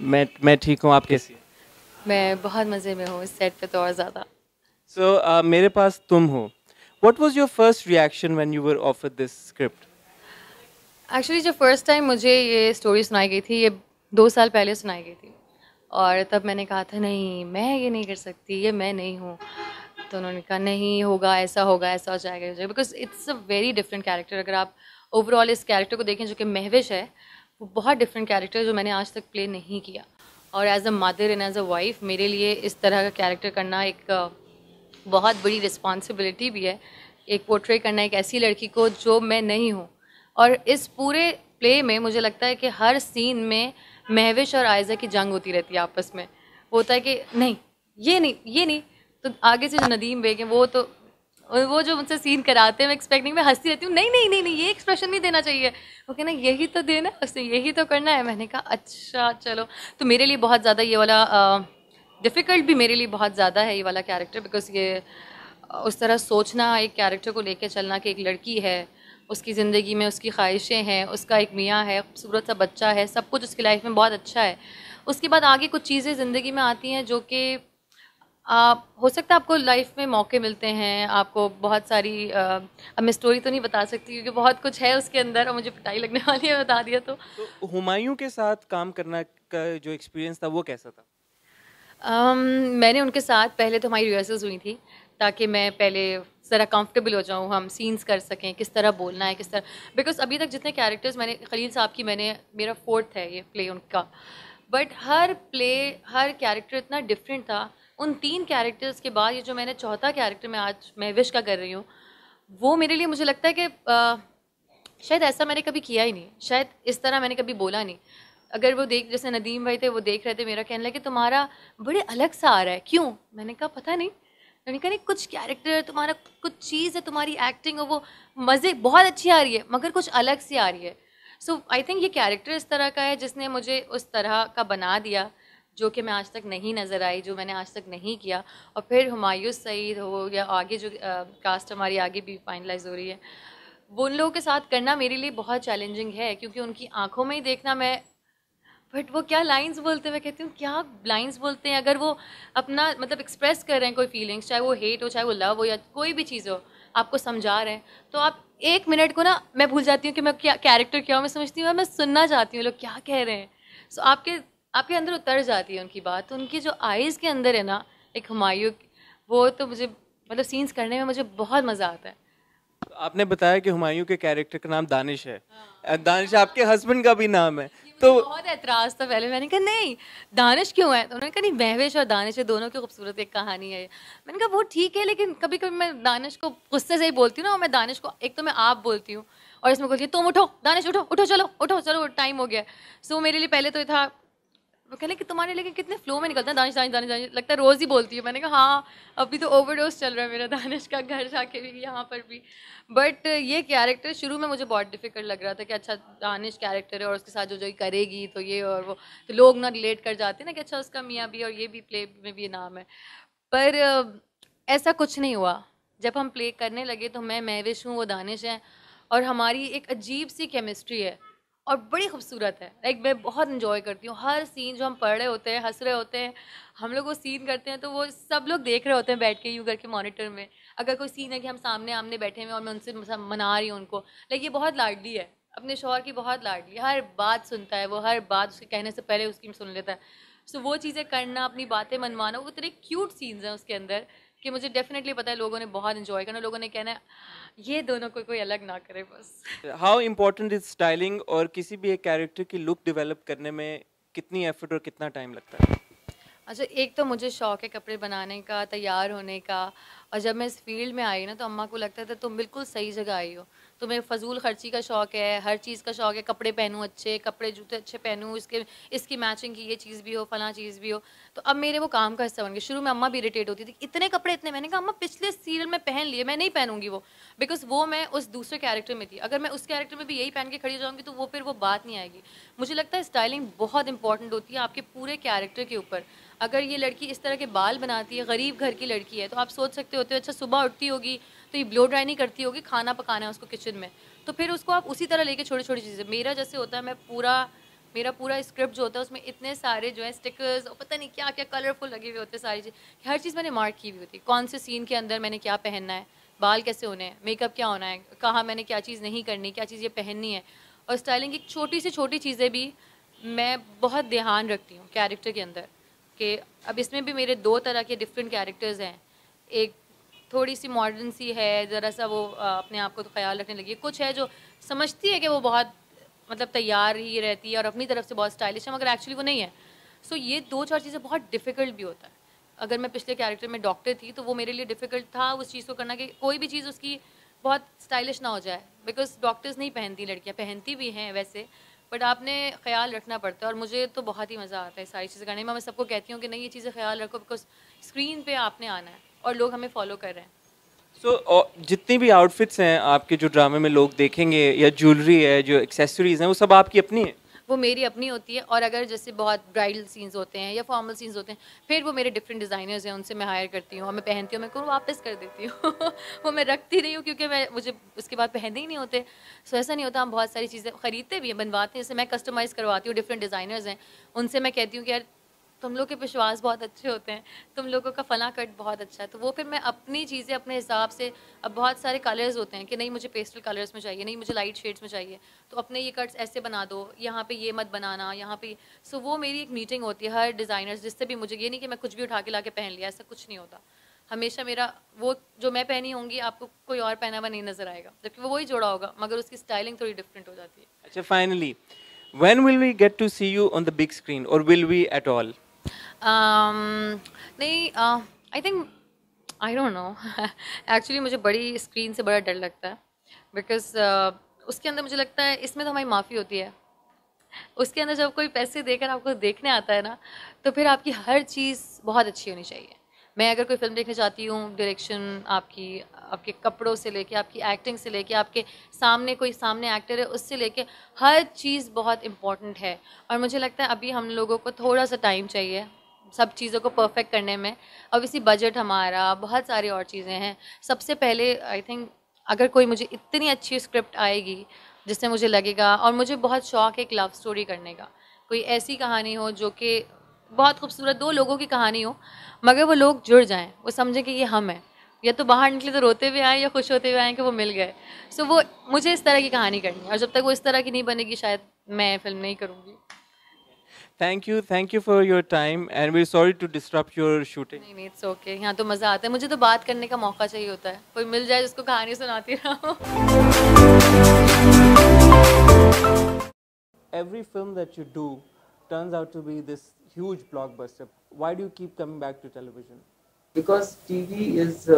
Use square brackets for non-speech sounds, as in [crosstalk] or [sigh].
मैं मैं ठीक हूँ आप कैसी मैं बहुत मज़े में हूँ इस सेट पे तो और ज़्यादा सो so, uh, मेरे पास तुम हो what was your first reaction when you were offer this script actually जो फर्स्ट टाइम मुझे ये स्टोरी सुनाई गई थी ये दो साल पहले सुनाई गई थी और तब मैंने कहा था नहीं मैं ये नहीं कर सकती ये मैं नहीं हूँ तो उन्होंने कहा नहीं होगा ऐसा होगा ऐसा हो जाएगा because it's a very different character अगर आप ओवरऑल इस कैरेक्टर को देखें जो कि महविश है वो बहुत डिफरेंट कैरेक्टर जो मैंने आज तक प्ले नहीं किया और as a mother and as a wife मेरे लिए इस तरह का कैरेक्टर करना एक बहुत बड़ी रिस्पॉन्सिबिलिटी भी है एक पोर्ट्रेट करना एक ऐसी लड़की को जो मैं नहीं हूँ और इस पूरे प्ले में मुझे लगता है कि हर सीन में महविश और आयजा की जंग होती रहती है आपस में होता है कि नहीं ये नहीं ये नहीं तो आगे से जो नदीम बेग हैं वो तो और वो जो मुझसे सीन कराते हैं मैं एक्सपेक्टिंग में हंसती रहती हूँ नहीं नहीं नहीं नहीं ये एक्सप्रेशन नहीं देना चाहिए वो कहना यही तो देना है उसने यही तो करना है मैंने कहा अच्छा चलो तो मेरे लिए बहुत ज़्यादा ये वाला डिफ़िकल्ट भी मेरे लिए बहुत ज़्यादा है ये वाला कैरेक्टर बिकॉज ये उस तरह सोचना एक कैरेक्टर को लेकर चलना कि एक लड़की है उसकी ज़िंदगी में उसकी ख्वाहिशें हैं उसका एक मियाँ है खूबसूरत सा बच्चा है सब कुछ उसकी लाइफ में बहुत अच्छा है उसके बाद आगे कुछ चीज़ें ज़िंदगी में आती हैं जो कि आप हो सकता है आपको लाइफ में मौके मिलते हैं आपको बहुत सारी आ, अब मैं स्टोरी तो नहीं बता सकती क्योंकि बहुत कुछ है उसके अंदर और मुझे पिटाई लगने [laughs] वाली है बता दिया तो, तो हुमायूं के साथ काम करना का जो एक्सपीरियंस था वो कैसा था um, मैंने उनके साथ पहले तो हमारी रिहर्सल्स हुई थी ताकि मैं पहले ज़रा कंफर्टेबल हो जाऊँ हम सीन्स कर सकें किस तरह बोलना है किस तरह बिकॉज अभी तक जितने कैरेक्टर्स मैंने खलील साहब की मैंने मेरा फोर्थ है ये प्ले उनका बट हर प्ले हर कैरेक्टर इतना डिफरेंट था उन तीन कैरेक्टर्स के बाद ये जो मैंने चौथा कैरेक्टर मैं आज महविश का कर रही हूँ वो मेरे लिए मुझे लगता है कि आ, शायद ऐसा मैंने कभी किया ही नहीं शायद इस तरह मैंने कभी बोला नहीं अगर वो देख जैसे नदीम भाई थे वो देख रहे थे मेरा कहना लगे कि तुम्हारा बड़े अलग सा आ रहा है क्यों मैंने कहा पता नहीं मैंने कहा नहीं कुछ कैरेक्टर तुम्हारा कुछ चीज़ है तुम्हारी एक्टिंग और वो मज़े बहुत अच्छी आ रही है मगर कुछ अलग सी आ रही है सो आई थिंक ये कैरेक्टर इस तरह का है जिसने मुझे उस तरह का बना दिया जो कि मैं आज तक नहीं नज़र आई जो मैंने आज तक नहीं किया और फिर हमायूं सईद हो या आगे जो आ, कास्ट हमारी आगे भी फाइनलाइज हो रही है वो उन लोगों के साथ करना मेरे लिए बहुत चैलेंजिंग है क्योंकि उनकी आंखों में ही देखना मैं बट वो क्या लाइंस बोलते हैं मैं कहती हूँ क्या लाइंस बोलते हैं अगर वो अपना मतलब एक्सप्रेस कर रहे हैं कोई फीलिंग्स चाहे वो हेट हो चाहे वो लव हो या कोई भी चीज़ हो आपको समझा रहे हैं तो आप एक मिनट को ना मैं भूल जाती हूँ कि मैं क्या कैरेक्टर क्या हूँ मैं समझती हूँ मैं सुनना चाहती हूँ लोग क्या कह रहे हैं सो so, आपके आपके अंदर उतर जाती है उनकी बात तो उनकी जो आइज़ के अंदर है ना एक हमायूं वो तो मुझे मतलब सीन्स करने में मुझे बहुत मज़ा आता है आपने बताया कि हुमायूं के कैरेक्टर का नाम दानिश है हाँ। दानिश आपके हस्बैंड का भी नाम है तो बहुत एतराज था पहले मैंने कहा नहीं दानिश क्यों है तो उन्होंने कहा नहीं महवेश और दानिश है दोनों की खूबसूरत एक कहानी है मैंने कहा वो ठीक है लेकिन कभी कभी मैं दानिश को गुस्से से ही बोलती हूँ ना और मैं दानिश को एक तो मैं आप बोलती हूँ और इसमें बोलती हूँ तुम उठो दानिश उठो उठो चलो उठो चलो टाइम हो गया सो मेरे लिए पहले तो था वो कहने कि तुम्हारे लेकिन कितने फ्लो में निकलता है दानिश दानिश दानिश दानिश लगता है रोज़ ही बोलती है मैंने कहा हाँ अभी तो ओवरडोज चल रहा है मेरा दानिश का घर जाके भी यहाँ पर भी बट ये कैरेक्टर शुरू में मुझे बहुत डिफिकल्ट लग रहा था कि अच्छा दानिश कैरेक्टर है और उसके साथ जो जो करेगी तो ये और वो तो लोग ना रिलेट कर जाते हैं ना कि अच्छा उसका मियाँ भी और ये भी प्ले में भी नाम है पर ऐसा कुछ नहीं हुआ जब हम प्ले करने लगे तो मैं मैविश हूँ वो दानिश हैं और हमारी एक अजीब सी केमिस्ट्री है और बड़ी खूबसूरत है लाइक मैं बहुत इन्जॉय करती हूँ हर सीन जो हम पढ़ रहे होते हैं हंस रहे होते हैं हम लोग वो सीन करते हैं तो वो सब लोग देख रहे होते हैं बैठ के यूँ करके मॉनिटर में अगर कोई सीन है कि हम सामने आमने बैठे हुए और मैं उनसे मना रही हूँ उनको लाइक ये बहुत लाडली है अपने शोहर की बहुत लाडली हर बात सुनता है वो हर बात उसके कहने से पहले उसकी सुन लेता है सो so, वो चीज़ें करना अपनी बातें मनवाना वो इतने क्यूट सीन्स हैं उसके अंदर कि मुझे डेफिनेटली पता है लोगों ने बहुत इन्जॉय करना लोगों ने कहना है ये दोनों को कोई अलग ना करे बस हाउ इम्पोर्टेंट इज स्टाइलिंग और किसी भी एक कैरेक्टर की लुक डेवलप करने में कितनी एफर्ट और कितना टाइम लगता है अच्छा एक तो मुझे शौक है कपड़े बनाने का तैयार होने का और जब मैं इस फील्ड में आई ना तो अम्मा को लगता था तुम बिल्कुल सही जगह आई हो तुम्हें फजूल खर्ची का शौक़ है हर चीज़ का शौक़ है कपड़े पहनूँ अच्छे कपड़े जूते अच्छे पहनूँ इसके इसकी मैचिंग की ये चीज़ भी हो फला चीज़ भी हो तो अब मेरे वो काम का हिस्सा बन गया शुरू में अम्मा भी इरीटेट होती थी इतने कपड़े इतने मैंने कहा अम्मा पिछले सीरियल में पहन लिए मैं नहीं पहनूंगी वो बिकॉज वो मैं उस दूसरे कैरेक्टर में थी अगर मैं उस कैरेक्टर में भी यही पहन के खड़ी जाऊँगी तो वो फिर वो बात नहीं आएगी मुझे लगता है स्टाइलिंग बहुत इंपॉर्टेंट होती है आपके पूरे कैरेक्टर के ऊपर अगर ये लड़की इस तरह के बाल बनाती है गरीब घर की लड़की है तो आप सोच सकते होते हो अच्छा सुबह उठती होगी तो ये ब्लो ड्राई नहीं करती होगी खाना पकाना है उसको किचन में तो फिर उसको आप उसी तरह लेके छोटी छोटी चीज़ें मेरा जैसे होता है मैं पूरा मेरा पूरा स्क्रिप्ट जो होता है उसमें इतने सारे जो है स्टिकर्स और पता नहीं क्या क्या कलरफुल लगे हुए होते हैं सारी चीज़ हर चीज़ मैंने मार्क की हुई होती है कौन से सीन के अंदर मैंने क्या पहनना है बाल कैसे होने हैं मेकअप क्या होना है कहाँ मैंने क्या चीज़ नहीं करनी क्या चीज़ ये पहननी है और स्टाइलिंग की छोटी से छोटी चीज़ें भी मैं बहुत ध्यान रखती हूँ कैरेक्टर के अंदर कि अब इसमें भी मेरे दो तरह के डिफरेंट कैरेक्टर्स हैं एक थोड़ी सी मॉडर्न सी है ज़रा सा वो अपने आप को तो ख्याल रखने लगी कुछ है जो समझती है कि वो बहुत मतलब तैयार ही रहती है और अपनी तरफ से बहुत स्टाइलिश है मगर एक्चुअली वो नहीं है सो so, ये दो चार चीज़ें बहुत डिफ़िकल्ट भी होता है अगर मैं पिछले कैरेक्टर में डॉक्टर थी तो वो मेरे लिए डिफ़िकल्ट था उस चीज़ को करना कि कोई भी चीज़ उसकी बहुत स्टाइलिश ना हो जाए बिकॉज डॉक्टर्स नहीं पहनती लड़कियाँ पहनती भी हैं वैसे बट आपने ख्याल रखना पड़ता है और मुझे तो बहुत ही मज़ा आता है सारी चीज़ें करने में मैं सबको कहती हूँ कि नहीं ये चीज़ें ख्याल रखो बिकॉज स्क्रीन पे आपने आना है और लोग हमें फॉलो कर रहे हैं सो so, जितनी भी आउटफिट्स हैं आपके जो ड्रामे में लोग देखेंगे या ज्वेलरी है जो एक्सेसरीज हैं वो सब आपकी अपनी है वो मेरी अपनी होती है और अगर जैसे बहुत ब्राइडल सीन्स होते हैं या फॉर्मल सीन्स होते हैं फिर वो मेरे डिफरेंट डिज़ाइनर्स हैं उनसे मैं हायर करती हूँ और मैं पहनती हूँ मैं को वापस कर देती हूँ [laughs] वो मैं रखती रही हूँ क्योंकि मैं मुझे उसके बाद पहनते ही नहीं होते सो ऐसा नहीं होता हम बहुत सारी चीज़ें खरीदते भी हैं बनवाते हैं जैसे मैं कस्टमाइज़ करवाती हूँ डिफरेंट डिज़ाइनर्स हैं उनसे मैं कहती हूँ कि यार तुम लोग के विश्वास बहुत अच्छे होते हैं तुम लोगों का फला कट बहुत अच्छा है तो वो फिर मैं अपनी चीज़ें अपने हिसाब से अब बहुत सारे कलर्स होते हैं कि नहीं मुझे पेस्टल कलर्स में चाहिए नहीं मुझे लाइट शेड्स में चाहिए तो अपने ये कट्स ऐसे बना दो यहाँ पे ये मत बनाना यहाँ पे सो वो मेरी एक मीटिंग होती है हर डिज़ाइनर्स जिससे भी मुझे ये नहीं कि मैं कुछ भी उठा के ला के पहन लिया ऐसा कुछ नहीं होता हमेशा मेरा वो जो मैं पहनी होंगी आपको कोई और पहना हुआ नहीं नज़र आएगा जबकि वो वही जोड़ा होगा मगर उसकी स्टाइलिंग थोड़ी डिफरेंट हो जाती है अच्छा finally When will we get to see you on the big screen or will we at all? um, नहीं I think I don't know actually मुझे बड़ी स्क्रीन से बड़ा डर लगता है बिकॉज uh, उसके अंदर मुझे लगता है इसमें तो हमारी माफ़ी होती है उसके अंदर जब कोई पैसे देकर आपको देखने आता है ना तो फिर आपकी हर चीज़ बहुत अच्छी होनी चाहिए मैं अगर कोई फिल्म देखने जाती हूँ डायरेक्शन आपकी आपके कपड़ों से लेके आपकी एक्टिंग से लेके आपके सामने कोई सामने एक्टर है उससे लेके हर चीज़ बहुत इम्पॉर्टेंट है और मुझे लगता है अभी हम लोगों को थोड़ा सा टाइम चाहिए सब चीज़ों को परफेक्ट करने में और इसी बजट हमारा बहुत सारी और चीज़ें हैं सबसे पहले आई थिंक अगर कोई मुझे इतनी अच्छी स्क्रिप्ट आएगी जिससे मुझे लगेगा और मुझे बहुत शौक है एक लव स्टोरी करने का कोई ऐसी कहानी हो जो कि बहुत खूबसूरत दो लोगों की कहानी हो मगर वो लोग जुड़ जाएं वो समझें कि ये हम हैं या तो बाहर निकले तो रोते हुए आएँ या खुश होते हुए आएँ कि वो मिल गए सो so, वो मुझे इस तरह की कहानी करनी है और जब तक वो इस तरह की नहीं बनेगी शायद मैं फिल्म नहीं करूँगी Thank you, thank you for your time, and we're sorry to disrupt your shooting. No, it's okay यहाँ तो मज़ा आता है मुझे तो बात करने का मौका चाहिए होता है कोई मिल जाए जिसको कहानी सुनाती Every film that you do turns out to be this huge blockbuster. Why do you keep coming back to television? Because TV is uh,